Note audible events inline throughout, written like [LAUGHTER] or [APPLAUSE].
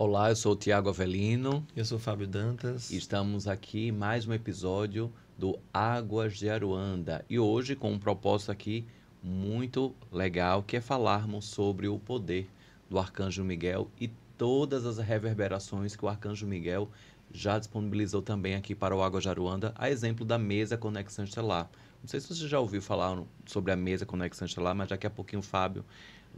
Olá, eu sou o Tiago Avelino. Eu sou o Fábio Dantas. Estamos aqui em mais um episódio do Águas de Aruanda e hoje com um propósito aqui muito legal que é falarmos sobre o poder do Arcanjo Miguel e todas as reverberações que o Arcanjo Miguel já disponibilizou também aqui para o de Jaruanda, a exemplo da mesa Conexão Estelar. Não sei se você já ouviu falar sobre a mesa Conexão Estelar, mas daqui a pouquinho o Fábio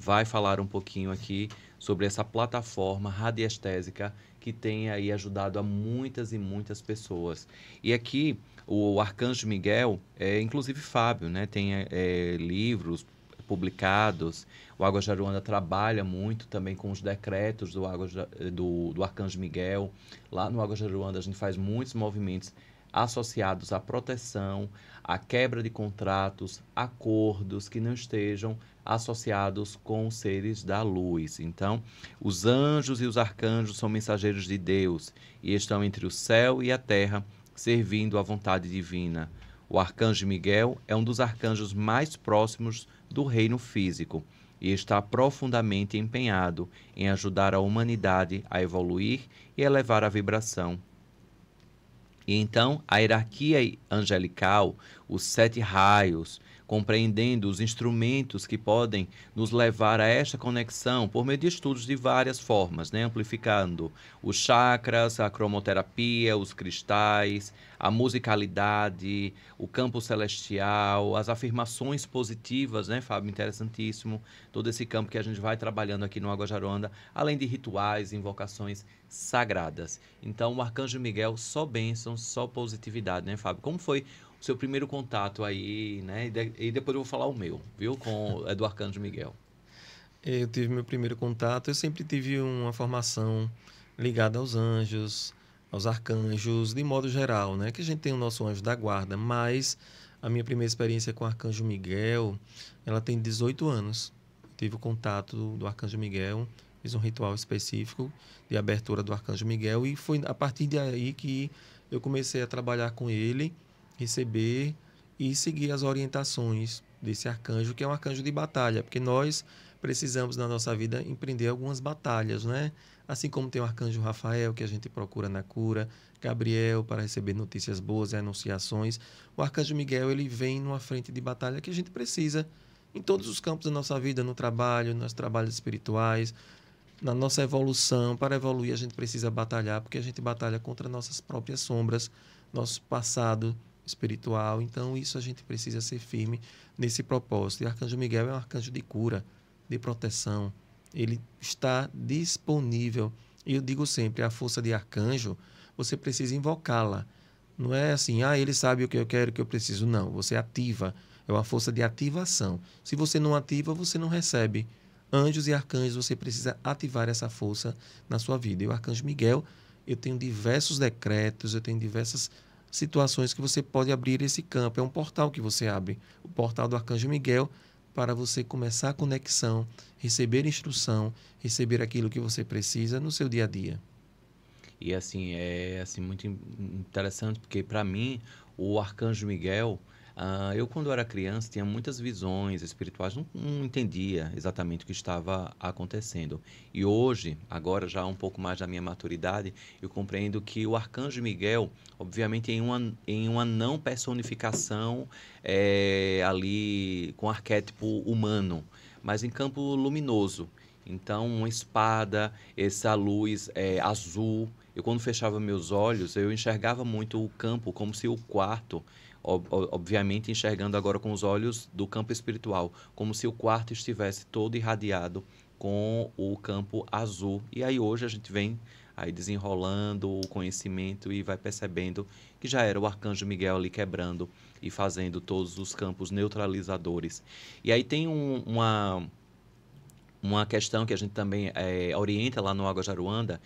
vai falar um pouquinho aqui sobre essa plataforma radiestésica que tem aí ajudado a muitas e muitas pessoas. E aqui o Arcanjo Miguel, é, inclusive Fábio, né, tem é, é livros publicados. O Água Jaruanda trabalha muito também com os decretos do, Água, do, do Arcanjo Miguel. Lá no Água Jaruanda a gente faz muitos movimentos associados à proteção, à quebra de contratos, acordos que não estejam associados com seres da luz. Então, os anjos e os arcanjos são mensageiros de Deus e estão entre o céu e a terra, servindo à vontade divina. O arcanjo Miguel é um dos arcanjos mais próximos do reino físico e está profundamente empenhado em ajudar a humanidade a evoluir e elevar a vibração e então a hierarquia angelical, os sete raios, compreendendo os instrumentos que podem nos levar a esta conexão por meio de estudos de várias formas, né? amplificando os chakras, a cromoterapia, os cristais, a musicalidade, o campo celestial, as afirmações positivas, né, Fábio? Interessantíssimo. Todo esse campo que a gente vai trabalhando aqui no Água Jaronda, além de rituais, invocações sagradas. Então, o Arcanjo Miguel, só bênção, só positividade, né, Fábio? Como foi seu primeiro contato aí, né? E, de, e depois eu vou falar o meu, viu? Com é [LAUGHS] do Arcanjo Miguel. Eu tive meu primeiro contato. Eu sempre tive uma formação ligada aos anjos, aos arcanjos, de modo geral, né? Que a gente tem o nosso anjo da guarda, mas a minha primeira experiência com o arcanjo Miguel, ela tem 18 anos. tive o contato do, do arcanjo Miguel, fiz um ritual específico de abertura do arcanjo Miguel e foi a partir daí que eu comecei a trabalhar com ele receber e seguir as orientações desse arcanjo, que é um arcanjo de batalha, porque nós precisamos na nossa vida empreender algumas batalhas, né? Assim como tem o arcanjo Rafael, que a gente procura na cura, Gabriel para receber notícias boas e anunciações. O arcanjo Miguel, ele vem numa frente de batalha que a gente precisa em todos os campos da nossa vida, no trabalho, nos trabalhos espirituais, na nossa evolução. Para evoluir, a gente precisa batalhar, porque a gente batalha contra nossas próprias sombras, nosso passado, espiritual. Então, isso a gente precisa ser firme nesse propósito. E Arcanjo Miguel é um arcanjo de cura, de proteção. Ele está disponível. E eu digo sempre: a força de arcanjo, você precisa invocá-la. Não é assim, ah, ele sabe o que eu quero, o que eu preciso. Não, você ativa. É uma força de ativação. Se você não ativa, você não recebe. Anjos e arcanjos, você precisa ativar essa força na sua vida. E o arcanjo Miguel, eu tenho diversos decretos, eu tenho diversas situações que você pode abrir esse campo. É um portal que você abre, o portal do Arcanjo Miguel, para você começar a conexão, receber instrução, receber aquilo que você precisa no seu dia a dia. E assim, é assim muito interessante porque para mim o Arcanjo Miguel, ah, eu, quando era criança, tinha muitas visões espirituais, não, não, entendia exatamente o que estava acontecendo. E hoje, agora já um pouco mais da minha maturidade, eu compreendo que o arcanjo Miguel, obviamente, em uma, em uma não personificação é, ali com arquétipo humano, mas em campo luminoso. Então, uma espada, essa luz é, azul, eu quando fechava meus olhos, eu enxergava muito o campo, como se o quarto, ob obviamente enxergando agora com os olhos do campo espiritual, como se o quarto estivesse todo irradiado com o campo azul. E aí hoje a gente vem aí desenrolando o conhecimento e vai percebendo que já era o arcanjo Miguel ali quebrando e fazendo todos os campos neutralizadores. E aí tem um, uma uma questão que a gente também é, orienta lá no Água Jaruanda,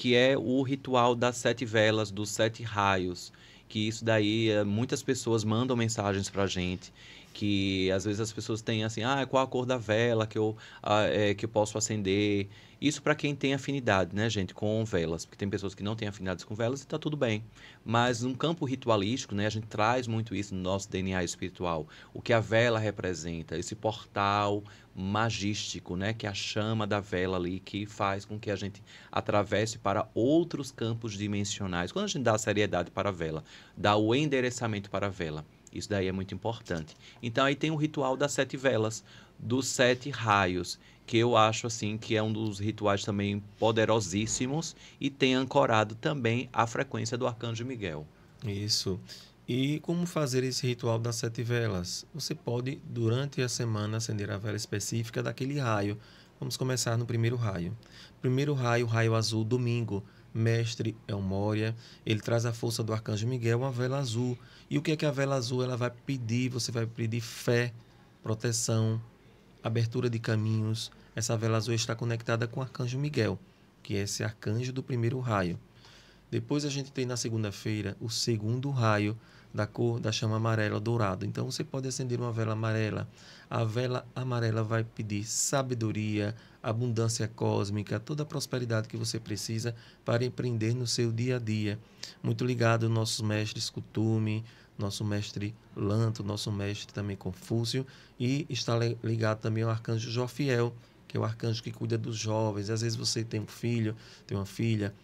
que é o ritual das sete velas, dos sete raios, que isso daí eh, muitas pessoas mandam mensagens para gente que às vezes as pessoas têm assim, ah, qual a cor da vela que eu, ah, é, que eu posso acender. Isso para quem tem afinidade, né, gente, com velas, porque tem pessoas que não têm afinidades com velas e está tudo bem. Mas num campo ritualístico, né, a gente traz muito isso no nosso DNA espiritual, o que a vela representa, esse portal magístico, né, que é a chama da vela ali que faz com que a gente atravesse para outros campos dimensionais. Quando a gente dá a seriedade para a vela, dá o endereçamento para a vela, isso daí é muito importante. Então aí tem o ritual das sete velas, dos sete raios, que eu acho assim que é um dos rituais também poderosíssimos e tem ancorado também a frequência do Arcanjo Miguel. Isso. E como fazer esse ritual das sete velas? Você pode, durante a semana, acender a vela específica daquele raio. Vamos começar no primeiro raio. Primeiro raio, raio azul, domingo mestre Moria, ele traz a força do arcanjo Miguel, uma vela azul. E o que é que a vela azul ela vai pedir? Você vai pedir fé, proteção, abertura de caminhos. Essa vela azul está conectada com o arcanjo Miguel, que é esse arcanjo do primeiro raio. Depois a gente tem na segunda-feira o segundo raio, da cor da chama amarela ou dourado. Então você pode acender uma vela amarela. A vela amarela vai pedir sabedoria, abundância cósmica, toda a prosperidade que você precisa para empreender no seu dia a dia. Muito ligado ao nosso mestre Scutume, nosso mestre Lanto, nosso mestre também Confúcio e está ligado também ao arcanjo Jofiel, que é o arcanjo que cuida dos jovens. Às vezes você tem um filho, tem uma filha,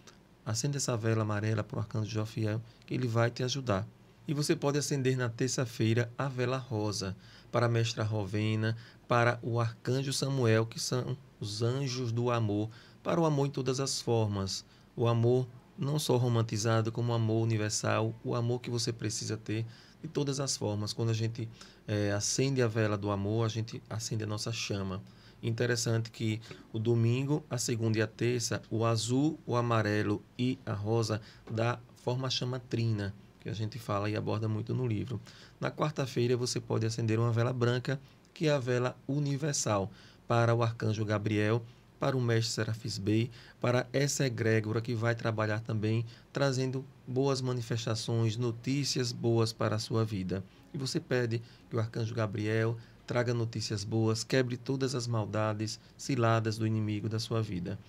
acenda essa vela amarela para o arcanjo Jofiel, que ele vai te ajudar. E você pode acender na terça-feira a vela rosa para a Mestra Rovena, para o Arcanjo Samuel, que são os anjos do amor, para o amor em todas as formas. O amor não só romantizado, como o amor universal, o amor que você precisa ter de todas as formas. Quando a gente é, acende a vela do amor, a gente acende a nossa chama. Interessante que o domingo, a segunda e a terça, o azul, o amarelo e a rosa dá forma chama trina que a gente fala e aborda muito no livro. Na quarta-feira você pode acender uma vela branca, que é a vela universal, para o arcanjo Gabriel, para o mestre Serafis Bey, para essa egrégora que vai trabalhar também trazendo boas manifestações, notícias boas para a sua vida. E você pede que o arcanjo Gabriel traga notícias boas, quebre todas as maldades, ciladas do inimigo da sua vida.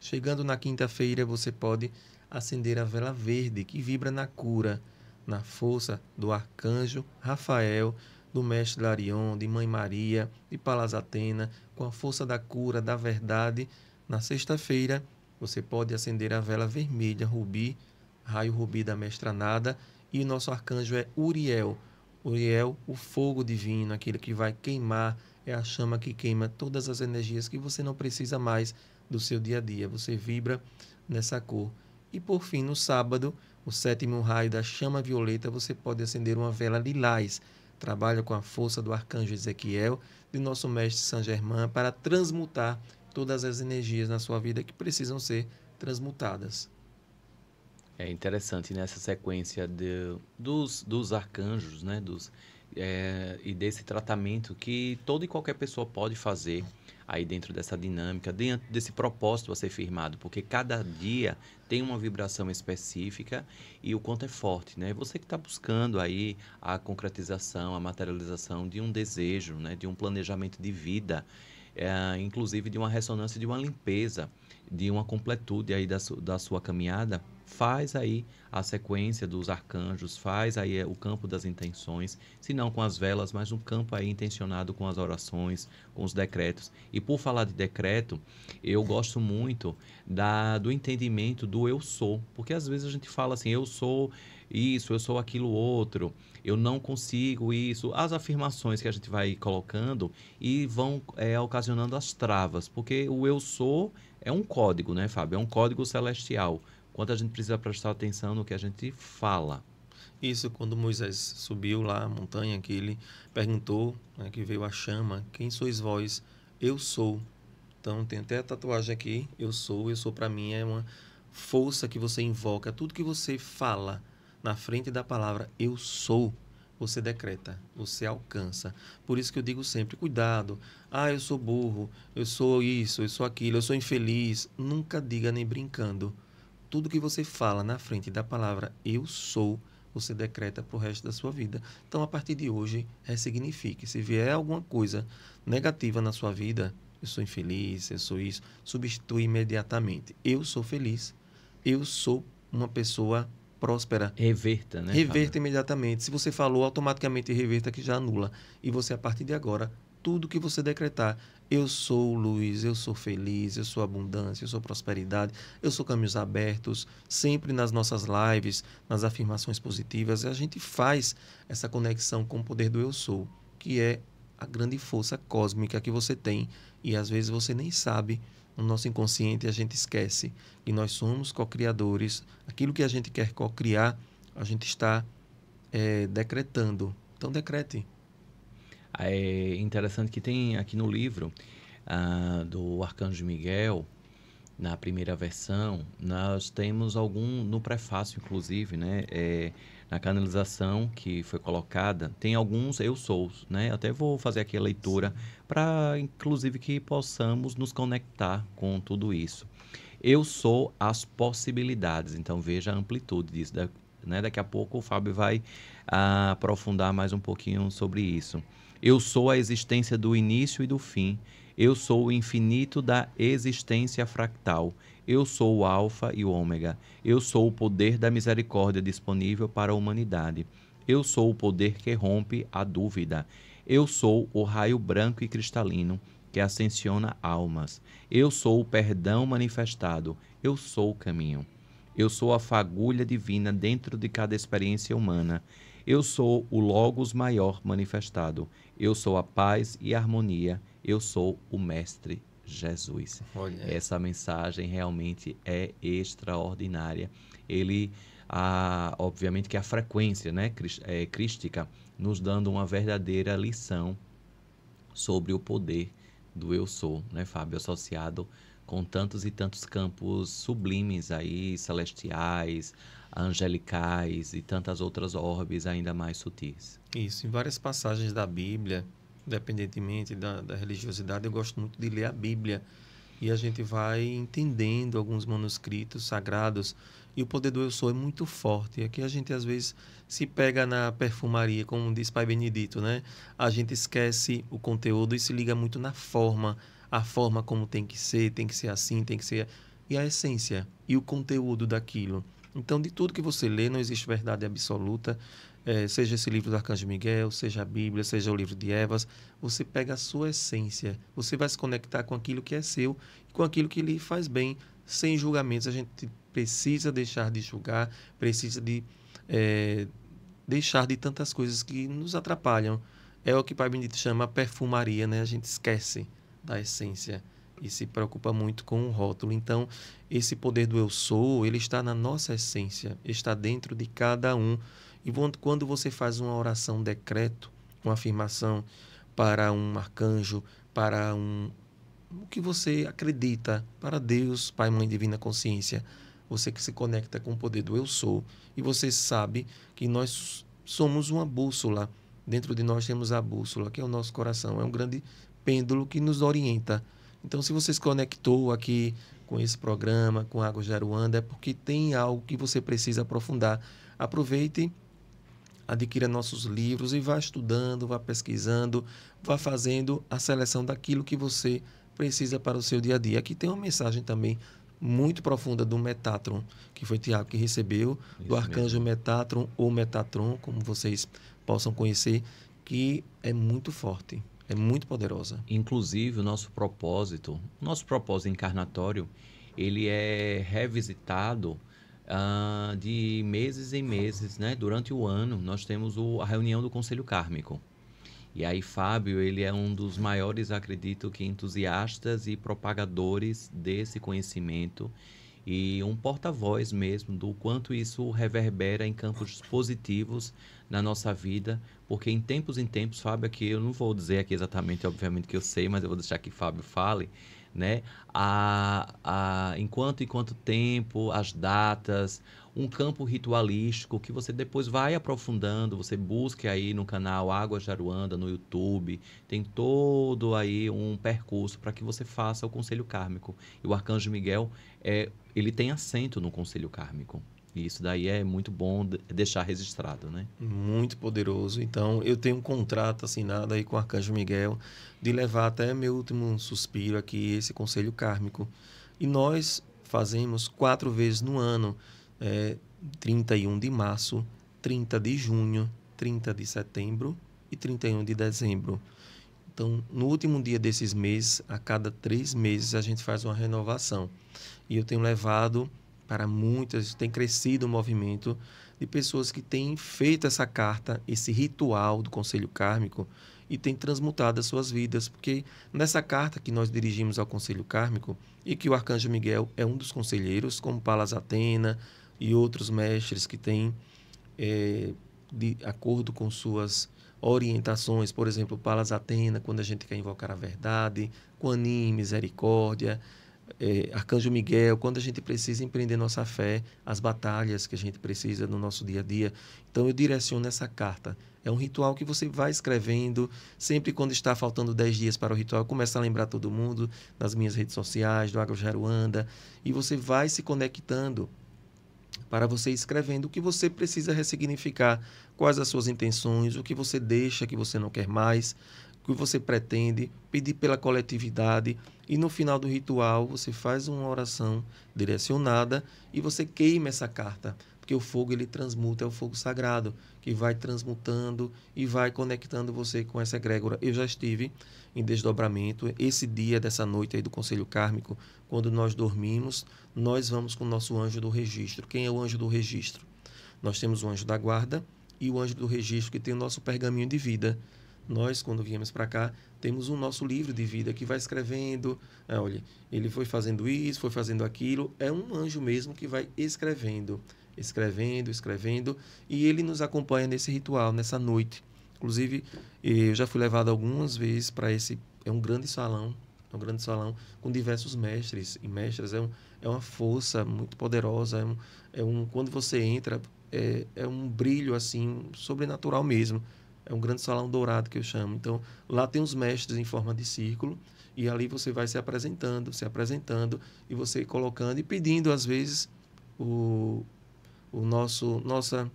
Chegando na quinta-feira, você pode acender a vela verde que vibra na cura, na força do arcanjo Rafael, do mestre Larion, de Mãe Maria, de Palas Atena, com a força da cura, da verdade. Na sexta-feira, você pode acender a vela vermelha, rubi, raio rubi da mestra Nada, e o nosso arcanjo é Uriel. Uriel, o fogo divino, aquele que vai queimar, é a chama que queima todas as energias que você não precisa mais do seu dia a dia. Você vibra nessa cor. E por fim, no sábado, o sétimo raio da chama violeta, você pode acender uma vela lilás. Trabalha com a força do arcanjo Ezequiel, de nosso mestre San Germain, para transmutar todas as energias na sua vida que precisam ser transmutadas. É interessante nessa né? sequência de, dos, dos arcanjos, né? dos é, e desse tratamento que toda e qualquer pessoa pode fazer aí dentro dessa dinâmica, dentro desse propósito a ser firmado, porque cada dia tem uma vibração específica e o quanto é forte, né? Você que está buscando aí a concretização, a materialização de um desejo, né? De um planejamento de vida, é, inclusive de uma ressonância, de uma limpeza, de uma completude aí da, su da sua caminhada, faz aí a sequência dos arcanjos, faz aí eh, o campo das intenções, se não com as velas, mas um campo aí intencionado com as orações, com os decretos. E por falar de decreto, eu gosto muito da, do entendimento do eu sou, porque às vezes a gente fala assim, eu sou isso, eu sou aquilo outro, eu não consigo isso. As afirmações que a gente vai colocando e vão é, ocasionando as travas, porque o eu sou é um código, né, Fábio? É um código celestial quanto a gente precisa prestar atenção no que a gente fala. Isso, quando Moisés subiu lá a montanha, que ele perguntou, né, que veio a chama, quem sois vós? Eu sou. Então, tem até a tatuagem aqui, eu sou, eu sou para mim, é uma força que você invoca. Tudo que você fala na frente da palavra eu sou, você decreta, você alcança. Por isso que eu digo sempre, cuidado. Ah, eu sou burro, eu sou isso, eu sou aquilo, eu sou infeliz. Nunca diga nem brincando tudo que você fala na frente da palavra eu sou, você decreta para o resto da sua vida. Então, a partir de hoje, ressignifique. Se vier alguma coisa negativa na sua vida, eu sou infeliz, eu sou isso, substitui imediatamente. Eu sou feliz, eu sou uma pessoa próspera. Reverta, né? Reverta Fábio? imediatamente. Se você falou, automaticamente reverta que já anula. E você, a partir de agora, tudo que você decretar. Eu sou luz, eu sou feliz, eu sou abundância, eu sou prosperidade, eu sou caminhos abertos. Sempre nas nossas lives, nas afirmações positivas, a gente faz essa conexão com o poder do eu sou, que é a grande força cósmica que você tem e às vezes você nem sabe. No nosso inconsciente a gente esquece que nós somos co-criadores. Aquilo que a gente quer co-criar, a gente está é, decretando. Então decrete é interessante que tem aqui no livro ah, do Arcanjo Miguel, na primeira versão, nós temos algum, no prefácio inclusive, né, é, na canalização que foi colocada, tem alguns eu sou, né, até vou fazer aqui a leitura para inclusive que possamos nos conectar com tudo isso. Eu sou as possibilidades, então veja a amplitude disso, né, daqui a pouco o Fábio vai ah, aprofundar mais um pouquinho sobre isso. Eu sou a existência do início e do fim. Eu sou o infinito da existência fractal. Eu sou o Alfa e o Ômega. Eu sou o poder da misericórdia disponível para a humanidade. Eu sou o poder que rompe a dúvida. Eu sou o raio branco e cristalino que ascensiona almas. Eu sou o perdão manifestado. Eu sou o caminho. Eu sou a fagulha divina dentro de cada experiência humana. Eu sou o Logos maior manifestado. Eu sou a paz e a harmonia. Eu sou o Mestre Jesus. Olha. Essa mensagem realmente é extraordinária. Ele, a, obviamente, que a frequência né, é, crística nos dando uma verdadeira lição sobre o poder do eu sou, né, Fábio? Associado com tantos e tantos campos sublimes aí, celestiais, angelicais e tantas outras orbes ainda mais sutis. Isso, em várias passagens da Bíblia, independentemente da, da religiosidade, eu gosto muito de ler a Bíblia e a gente vai entendendo alguns manuscritos sagrados e o poder do eu sou é muito forte. Aqui é a gente às vezes se pega na perfumaria, como diz Pai Benedito, né? A gente esquece o conteúdo e se liga muito na forma, a forma como tem que ser, tem que ser assim, tem que ser e a essência e o conteúdo daquilo. Então, de tudo que você lê, não existe verdade absoluta. É, seja esse livro do Arcanjo Miguel, seja a Bíblia, seja o livro de Evas, você pega a sua essência, você vai se conectar com aquilo que é seu e com aquilo que lhe faz bem, sem julgamentos. A gente precisa deixar de julgar, precisa de é, deixar de tantas coisas que nos atrapalham. É o que Pai Benito chama perfumaria, né? A gente esquece da essência e se preocupa muito com o rótulo. Então, esse poder do eu sou, ele está na nossa essência, está dentro de cada um. E quando você faz uma oração um decreto, uma afirmação para um arcanjo, para um o que você acredita, para Deus, Pai, Mãe, Divina Consciência, você que se conecta com o poder do eu sou, e você sabe que nós somos uma bússola. Dentro de nós temos a bússola, que é o nosso coração, é um grande pêndulo que nos orienta então, se você se conectou aqui com esse programa, com Água Jaruanda, é porque tem algo que você precisa aprofundar. Aproveite, adquira nossos livros e vá estudando, vá pesquisando, vá fazendo a seleção daquilo que você precisa para o seu dia a dia. Aqui tem uma mensagem também muito profunda do Metatron, que foi Tiago que recebeu, Isso do arcanjo mesmo. Metatron ou Metatron, como vocês possam conhecer, que é muito forte. É muito poderosa. Inclusive, o nosso propósito, nosso propósito encarnatório, ele é revisitado uh, de meses em meses, né? Durante o ano, nós temos o, a reunião do Conselho Kármico. E aí, Fábio, ele é um dos maiores, acredito que, entusiastas e propagadores desse conhecimento e um porta-voz mesmo do quanto isso reverbera em campos positivos na nossa vida, porque em tempos em tempos, Fábio, aqui eu não vou dizer aqui exatamente, obviamente que eu sei, mas eu vou deixar que Fábio fale, né? A, a, enquanto e quanto tempo, as datas, um campo ritualístico que você depois vai aprofundando, você busque aí no canal Água Jaruanda no YouTube, tem todo aí um percurso para que você faça o conselho kármico. E o arcanjo Miguel é, ele tem assento no conselho kármico. E isso daí é muito bom deixar registrado, né? Muito poderoso. Então, eu tenho um contrato assinado aí com o Arcanjo Miguel de levar até meu último suspiro aqui esse conselho kármico. E nós fazemos quatro vezes no ano, é, 31 de março, 30 de junho, 30 de setembro e 31 de dezembro. Então, no último dia desses meses, a cada três meses, a gente faz uma renovação. E eu tenho levado para muitas, tem crescido o um movimento de pessoas que têm feito essa carta, esse ritual do Conselho Kármico e têm transmutado as suas vidas, porque nessa carta que nós dirigimos ao Conselho Kármico e que o Arcanjo Miguel é um dos conselheiros, como Palas Atena e outros mestres que têm, é, de acordo com suas orientações, por exemplo, Palas Atena, quando a gente quer invocar a verdade, Quanim, misericórdia, misericórdia, é, Arcanjo Miguel, quando a gente precisa empreender nossa fé, as batalhas que a gente precisa no nosso dia a dia. Então eu direciono essa carta. É um ritual que você vai escrevendo, sempre quando está faltando 10 dias para o ritual, começa a lembrar todo mundo nas minhas redes sociais, do Agrojaruanda, e você vai se conectando para você escrevendo o que você precisa ressignificar, quais as suas intenções, o que você deixa que você não quer mais, o que você pretende, pedir pela coletividade, e no final do ritual, você faz uma oração direcionada e você queima essa carta, porque o fogo ele transmuta, é o fogo sagrado, que vai transmutando e vai conectando você com essa egrégora. Eu já estive em desdobramento, esse dia dessa noite aí do Conselho Kármico, quando nós dormimos, nós vamos com o nosso anjo do registro. Quem é o anjo do registro? Nós temos o anjo da guarda e o anjo do registro que tem o nosso pergaminho de vida nós, quando viemos para cá, temos um nosso livro de vida que vai escrevendo. Ah, olha, ele foi fazendo isso, foi fazendo aquilo. É um anjo mesmo que vai escrevendo, escrevendo, escrevendo. E ele nos acompanha nesse ritual, nessa noite. Inclusive, eh, eu já fui levado algumas vezes para esse. É um grande salão, é um grande salão com diversos mestres e mestras. É, um, é uma força muito poderosa. É um, é um quando você entra, é, é um brilho assim sobrenatural mesmo é um grande salão dourado que eu chamo. Então, lá tem os mestres em forma de círculo e ali você vai se apresentando, se apresentando e você colocando e pedindo às vezes o, o nosso nossa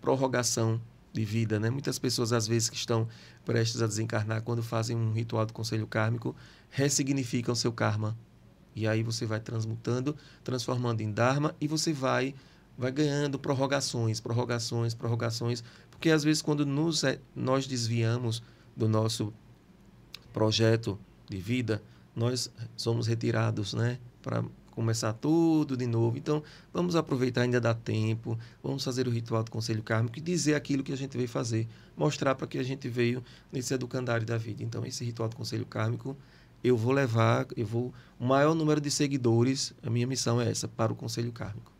prorrogação de vida, né? Muitas pessoas às vezes que estão prestes a desencarnar quando fazem um ritual do conselho kármico ressignificam seu karma. E aí você vai transmutando, transformando em dharma e você vai vai ganhando prorrogações, prorrogações, prorrogações porque às vezes quando nos, eh, nós desviamos do nosso projeto de vida, nós somos retirados, né, para começar tudo de novo. Então, vamos aproveitar, ainda dá tempo, vamos fazer o ritual do Conselho Kármico e dizer aquilo que a gente veio fazer, mostrar para que a gente veio nesse educandário da vida. Então, esse ritual do Conselho Kármico, eu vou levar, eu vou, o maior número de seguidores, a minha missão é essa, para o Conselho Kármico.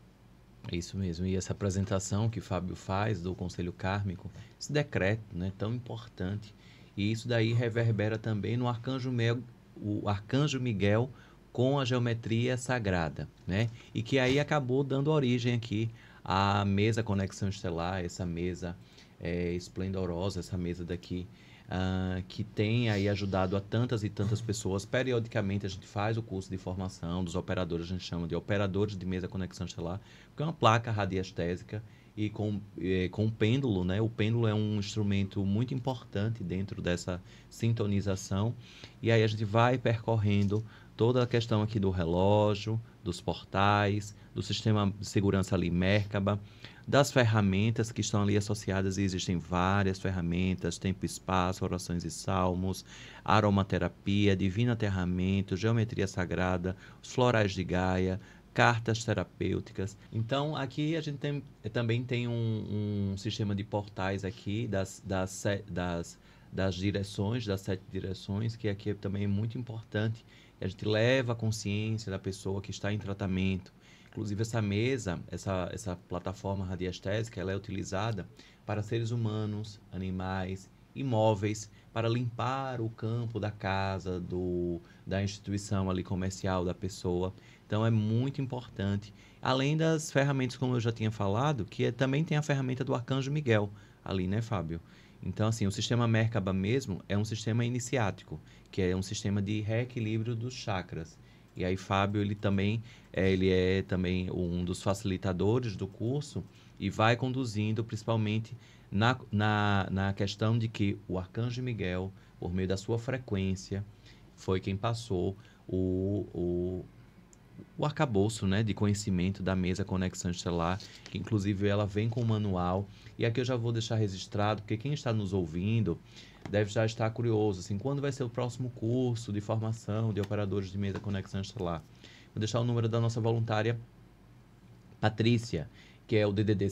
É isso mesmo. E essa apresentação que Fábio faz do Conselho Kármico, esse decreto né, tão importante, e isso daí reverbera também no Arcanjo, Mel, o Arcanjo Miguel com a geometria sagrada, né? E que aí acabou dando origem aqui à mesa Conexão Estelar, essa mesa é, esplendorosa, essa mesa daqui uh, que tem aí ajudado a tantas e tantas pessoas. Periodicamente a gente faz o curso de formação dos operadores, a gente chama de operadores de mesa conexão estelar, que é uma placa radiestésica e com, eh, com o pêndulo, né? O pêndulo é um instrumento muito importante dentro dessa sintonização. E aí a gente vai percorrendo toda a questão aqui do relógio, dos portais, do sistema de segurança ali Mercaba das ferramentas que estão ali associadas, e existem várias ferramentas: tempo e espaço, orações e salmos, aromaterapia, divino aterramento, geometria sagrada, florais de Gaia, cartas terapêuticas. Então, aqui a gente tem, também tem um, um, sistema de portais aqui das, das, das, das direções, das sete direções, que aqui também é muito importante. A gente leva a consciência da pessoa que está em tratamento, Inclusive, essa mesa, essa, essa plataforma radiestésica, ela é utilizada para seres humanos, animais, imóveis, para limpar o campo da casa, do, da instituição ali comercial, da pessoa. Então, é muito importante. Além das ferramentas, como eu já tinha falado, que é, também tem a ferramenta do Arcanjo Miguel ali, né, Fábio? Então, assim, o sistema Merkaba mesmo é um sistema iniciático, que é um sistema de reequilíbrio dos chakras. E aí Fábio ele também é, ele é também um dos facilitadores do curso e vai conduzindo principalmente na, na, na questão de que o Arcanjo Miguel, por meio da sua frequência, foi quem passou o, o, o arcabouço né, de conhecimento da mesa Conexão Estelar, que inclusive ela vem com o manual. E aqui eu já vou deixar registrado, porque quem está nos ouvindo deve já estar curioso, assim, quando vai ser o próximo curso de formação de operadores de mesa Conexão Estelar? Vou deixar o número da nossa voluntária, Patrícia, que é o DDD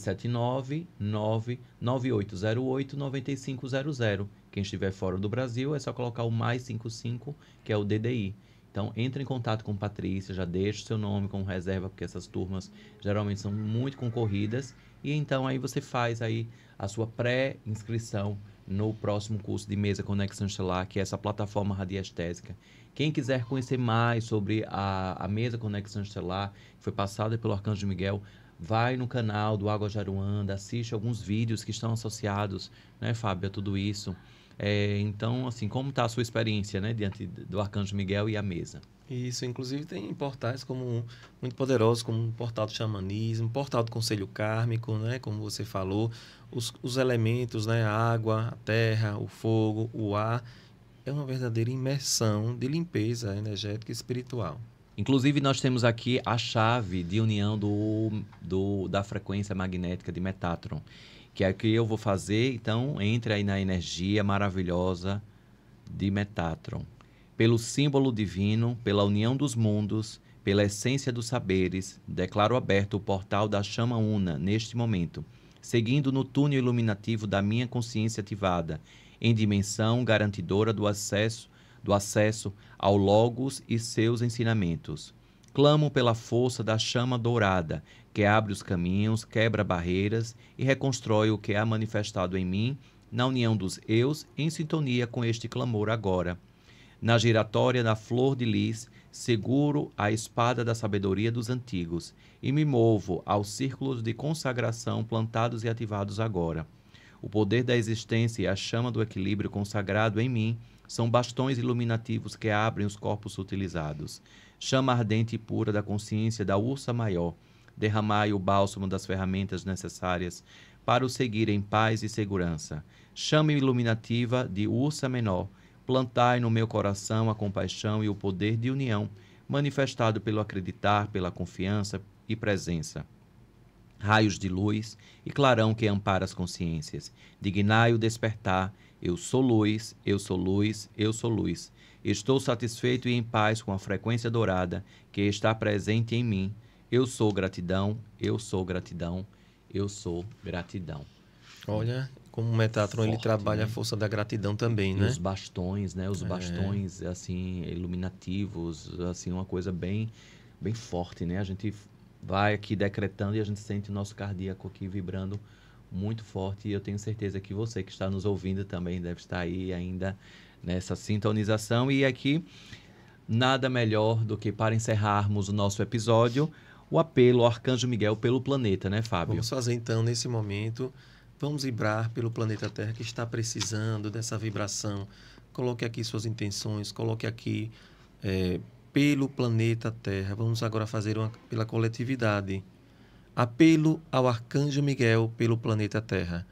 799-9808-9500. Quem estiver fora do Brasil, é só colocar o mais 55, que é o DDI. Então, entre em contato com Patrícia, já deixa o seu nome como reserva, porque essas turmas geralmente são muito concorridas. E então aí você faz aí a sua pré-inscrição no próximo curso de Mesa Conexão Estelar, que é essa plataforma radiestésica. Quem quiser conhecer mais sobre a, a Mesa Conexão Estelar, que foi passada pelo Arcanjo Miguel, vai no canal do Água Jaruanda, assiste alguns vídeos que estão associados, né, Fábio, a tudo isso. É, então, assim, como está a sua experiência né, diante do Arcanjo Miguel e a mesa? Isso, inclusive tem portais como muito poderosos, como o portal do xamanismo, o portal do conselho kármico, né, como você falou, os, os elementos, né, a água, a terra, o fogo, o ar, é uma verdadeira imersão de limpeza energética e espiritual. Inclusive, nós temos aqui a chave de união do, do, da frequência magnética de Metatron que é o que eu vou fazer. Então, entre aí na energia maravilhosa de Metatron. Pelo símbolo divino, pela união dos mundos, pela essência dos saberes, declaro aberto o portal da chama una neste momento, seguindo no túnel iluminativo da minha consciência ativada, em dimensão garantidora do acesso, do acesso ao logos e seus ensinamentos clamam pela força da chama dourada, que abre os caminhos, quebra barreiras e reconstrói o que há manifestado em mim, na união dos eus, em sintonia com este clamor agora. Na giratória da flor de lis, seguro a espada da sabedoria dos antigos, e me movo aos círculos de consagração plantados e ativados agora. O poder da existência e a chama do equilíbrio consagrado em mim são bastões iluminativos que abrem os corpos utilizados chama ardente e pura da consciência da ursa maior, derramai o bálsamo das ferramentas necessárias para o seguir em paz e segurança. Chama iluminativa de ursa menor, plantai no meu coração a compaixão e o poder de união, manifestado pelo acreditar, pela confiança e presença raios de luz e clarão que ampara as consciências. Dignai o despertar, eu sou luz, eu sou luz, eu sou luz. Estou satisfeito e em paz com a frequência dourada que está presente em mim. Eu sou gratidão, eu sou gratidão, eu sou gratidão. Olha, como o Metatron Forte, ele trabalha né? a força da gratidão também, e né? Os bastões, né? Os é. bastões é. assim iluminativos, assim uma coisa bem bem forte, né? A gente vai aqui decretando e a gente sente o nosso cardíaco aqui vibrando muito forte e eu tenho certeza que você que está nos ouvindo também deve estar aí ainda nessa sintonização. E aqui, nada melhor do que para encerrarmos o nosso episódio, o apelo ao Arcanjo Miguel pelo planeta, né, Fábio? Vamos fazer então, nesse momento, vamos vibrar pelo planeta Terra que está precisando dessa vibração. Coloque aqui suas intenções, coloque aqui é, pelo planeta Terra. Vamos agora fazer uma pela coletividade Apelo ao arcanjo Miguel pelo planeta Terra,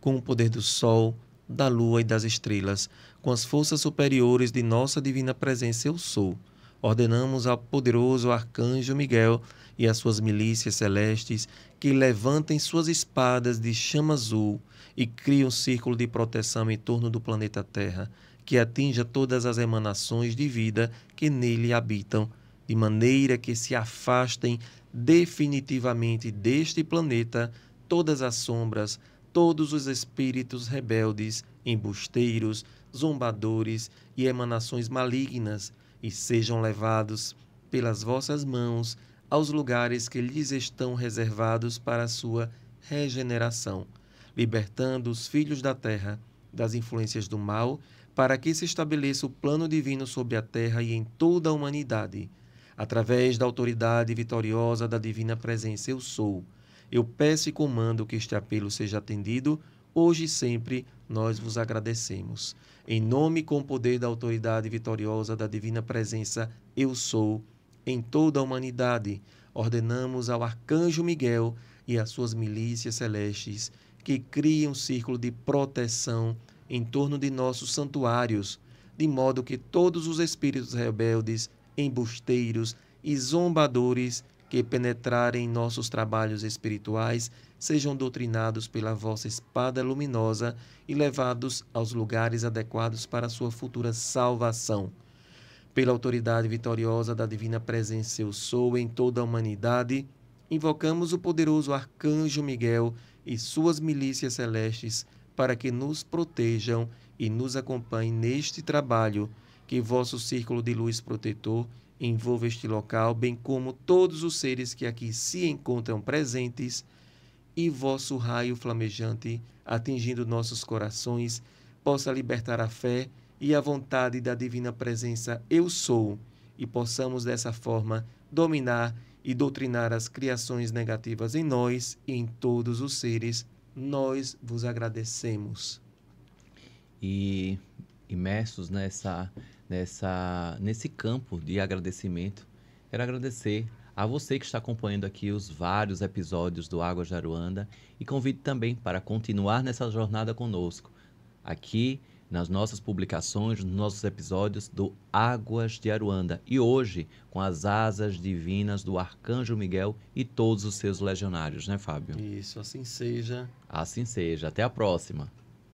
com o poder do Sol, da Lua e das estrelas, com as forças superiores de nossa divina presença, eu sou. Ordenamos ao poderoso arcanjo Miguel e às suas milícias celestes que levantem suas espadas de chama azul e criem um círculo de proteção em torno do planeta Terra, que atinja todas as emanações de vida que nele habitam, de maneira que se afastem definitivamente deste planeta todas as sombras, todos os espíritos rebeldes, embusteiros, zombadores e emanações malignas, e sejam levados pelas vossas mãos aos lugares que lhes estão reservados para a sua regeneração, libertando os filhos da terra das influências do mal, para que se estabeleça o plano divino sobre a terra e em toda a humanidade através da autoridade vitoriosa da divina presença eu sou. Eu peço e comando que este apelo seja atendido hoje e sempre nós vos agradecemos. Em nome com o poder da autoridade vitoriosa da divina presença eu sou em toda a humanidade, ordenamos ao arcanjo Miguel e às suas milícias celestes que criem um círculo de proteção em torno de nossos santuários, de modo que todos os espíritos rebeldes embusteiros e zombadores que penetrarem nossos trabalhos espirituais sejam doutrinados pela vossa espada luminosa e levados aos lugares adequados para sua futura salvação. Pela autoridade vitoriosa da divina presença eu sou em toda a humanidade, invocamos o poderoso arcanjo Miguel e suas milícias celestes para que nos protejam e nos acompanhem neste trabalho que vosso círculo de luz protetor envolva este local, bem como todos os seres que aqui se encontram presentes, e vosso raio flamejante, atingindo nossos corações, possa libertar a fé e a vontade da divina presença Eu Sou, e possamos dessa forma dominar e doutrinar as criações negativas em nós e em todos os seres. Nós vos agradecemos. E imersos nessa nessa, nesse campo de agradecimento. Quero agradecer a você que está acompanhando aqui os vários episódios do Água Jaruanda e convido também para continuar nessa jornada conosco, aqui nas nossas publicações, nos nossos episódios do Águas de Aruanda e hoje com as asas divinas do Arcanjo Miguel e todos os seus legionários, né, Fábio? Isso, assim seja. Assim seja. Até a próxima.